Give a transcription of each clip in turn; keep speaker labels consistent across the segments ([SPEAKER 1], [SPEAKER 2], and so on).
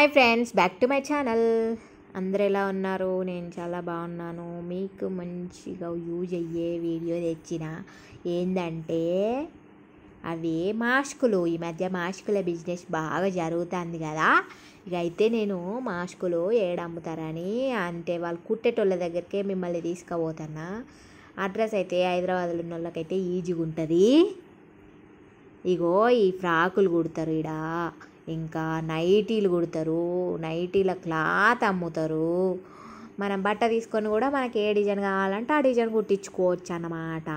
[SPEAKER 1] hi friends back to my channel అందరు ఎలా ఉన్నారు నేను చాలా బాగున్నాను మీకు మంచిగా యూజ్ అయ్యే వీడియో తెచ్చిన ఏంటంటే అవి మాస్కులు ఈ మధ్య మాస్కుల బిజినెస్ బాగా జరుగుతుంది కదా ఇక అయితే నేను మాస్కులు అమ్ముతారని అంటే వాళ్ళు కుట్టేటోళ్ళ దగ్గరికే మిమ్మల్ని తీసుకుపోతున్నా అడ్రస్ అయితే హైదరాబాద్లో ఉన్న వాళ్ళకైతే ఈజీగా ఉంటుంది ఇగో ఈ ఫ్రాకులు కుడతారు ఇడా ఇంకా నైటీలు కుడతారు నైటీల క్లాత్ అమ్ముతారు మనం బట్ట తీసుకొని కూడా మనకి ఏ డిజైన్ కావాలంటే ఆ డిజైన్ కుట్టించుకోవచ్చు అన్నమాట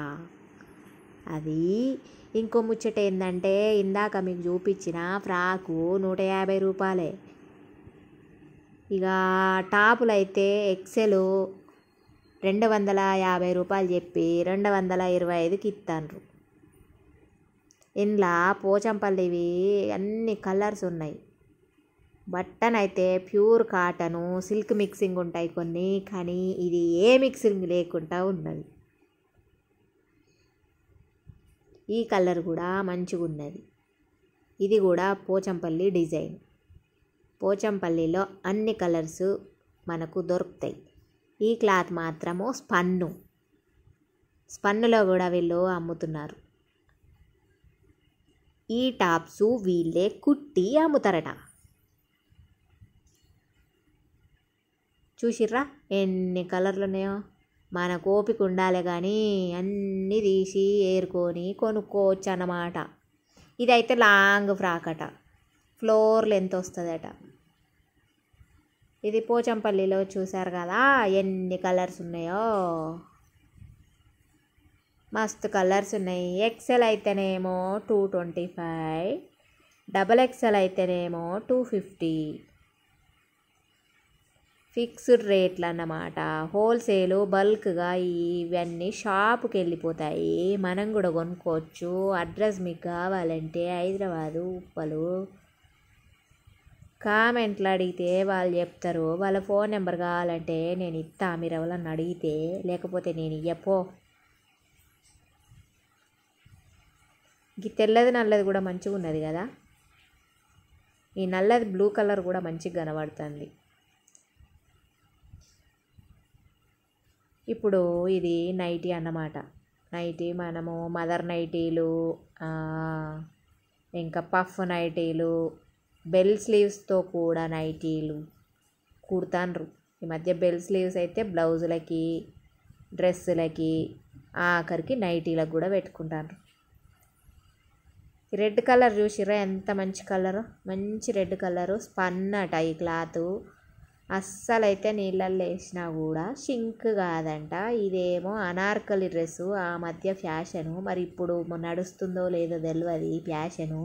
[SPEAKER 1] అది ఇంకో ముచ్చట ఏంటంటే ఇందాక మీకు చూపించిన ఫ్రాకు నూట యాభై రూపాయలే ఇక టాపులు అయితే ఎక్సెలు రెండు వందల యాభై రూపాయలు చెప్పి రెండు వందల ఇరవై ఐదుకి ఇస్తాను ఇంట్లో పోచంపల్లివి అన్ని కలర్స్ ఉన్నాయి బట్టన్ అయితే ప్యూర్ కాటను సిల్క్ మిక్సింగ్ ఉంటాయి కొన్ని కానీ ఇది ఏ మిక్సింగ్ లేకుండా ఉన్నది ఈ కలర్ కూడా మంచిగా ఉన్నది ఇది కూడా పోచంపల్లి డిజైన్ పోచంపల్లిలో అన్ని కలర్స్ మనకు దొరుకుతాయి ఈ క్లాత్ మాత్రము స్పన్ను స్పన్నులో కూడా వీళ్ళు అమ్ముతున్నారు ఈ టాప్స్ వీళ్ళే కుట్టి అమ్ముతారట చూసిర్రా ఎన్ని కలర్లు ఉన్నాయో మన కోపిక ఉండాలి కానీ అన్నీ తీసి ఏరుకొని కొనుక్కోవచ్చు అన్నమాట ఇదైతే లాంగ్ ఫ్రాక్ అట ఫ్లోర్ లెంత్ వస్తుందట ఇది పోచంపల్లిలో చూశారు కదా ఎన్ని కలర్స్ ఉన్నాయో మస్తు కలర్స్ ఉన్నాయి ఎక్సెల్ అయితేనేమో two twenty five double XL అయితేనేమో టూ ఫిఫ్టీ ఫిక్స్డ్ రేట్లు అన్నమాట హోల్సేలు బల్క్గా ఇవన్నీ షాపుకి వెళ్ళిపోతాయి మనం కూడా కొనుక్కోవచ్చు అడ్రస్ మీకు కావాలంటే హైదరాబాదు ఉప్పలు కామెంట్లు అడిగితే వాళ్ళు చెప్తారు వాళ్ళ ఫోన్ నెంబర్ కావాలంటే నేను ఇస్తా మీరు ఎవరన్నా అడిగితే లేకపోతే నేను ఇయ్యపో ఈ తెల్లది నల్లది కూడా మంచిగా ఉన్నది కదా ఈ నల్లది బ్లూ కలర్ కూడా మంచిగా కనబడుతుంది ఇప్పుడు ఇది నైటీ అన్నమాట నైటీ మనము మదర్ నైటీలు ఇంకా పఫ్ నైటీలు బెల్ స్లీవ్స్తో కూడా నైటీలు కుడతాండ్రు ఈ మధ్య బెల్ స్లీవ్స్ అయితే బ్లౌజులకి డ్రెస్సులకి ఆఖరికి నైటీలకు కూడా పెట్టుకుంటాను రెడ్ కలర్ చూసిరా ఎంత మంచి కలర్ మంచి రెడ్ కలరు స్పన్నట ఈ క్లాత్ అస్సలైతే నీళ్ళల్లో వేసినా కూడా షింక్ కాదంట ఇదేమో అనార్కలి డ్రెస్సు ఆ మధ్య ఫ్యాషను మరి ఇప్పుడు నడుస్తుందో లేదో తెలియదు ఈ ఫ్యాషను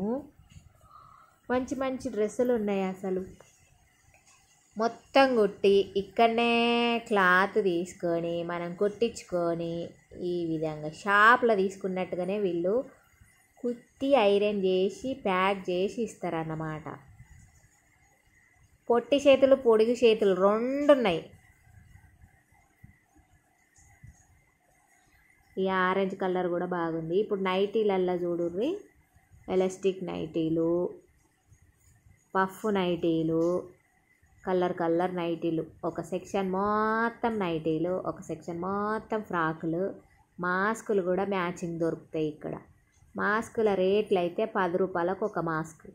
[SPEAKER 1] మంచి మంచి డ్రెస్సులు ఉన్నాయి అసలు మొత్తం కుట్టి ఇక్కడనే క్లాత్ తీసుకొని మనం కుట్టించుకొని ఈ విధంగా షాప్లో తీసుకున్నట్టుగానే వీళ్ళు కుత్తి ఐరన్ చేసి ప్యాక్ చేసి ఇస్తారన్నమాట పొట్టి చేతులు పొడిగి చేతులు రెండు ఉన్నాయి ఈ ఆరెంజ్ కలర్ కూడా బాగుంది ఇప్పుడు నైటీలల్లా చూడుర్రి ఎలాస్టిక్ నైటీలు పఫ్ నైటీలు కలర్ కలర్ నైటీలు ఒక సెక్షన్ మొత్తం నైటీలు ఒక సెక్షన్ మొత్తం ఫ్రాకులు మాస్కులు కూడా మ్యాచింగ్ దొరుకుతాయి ఇక్కడ మాస్కుల రేట్లు అయితే పది రూపాయలకు ఒక మాస్క్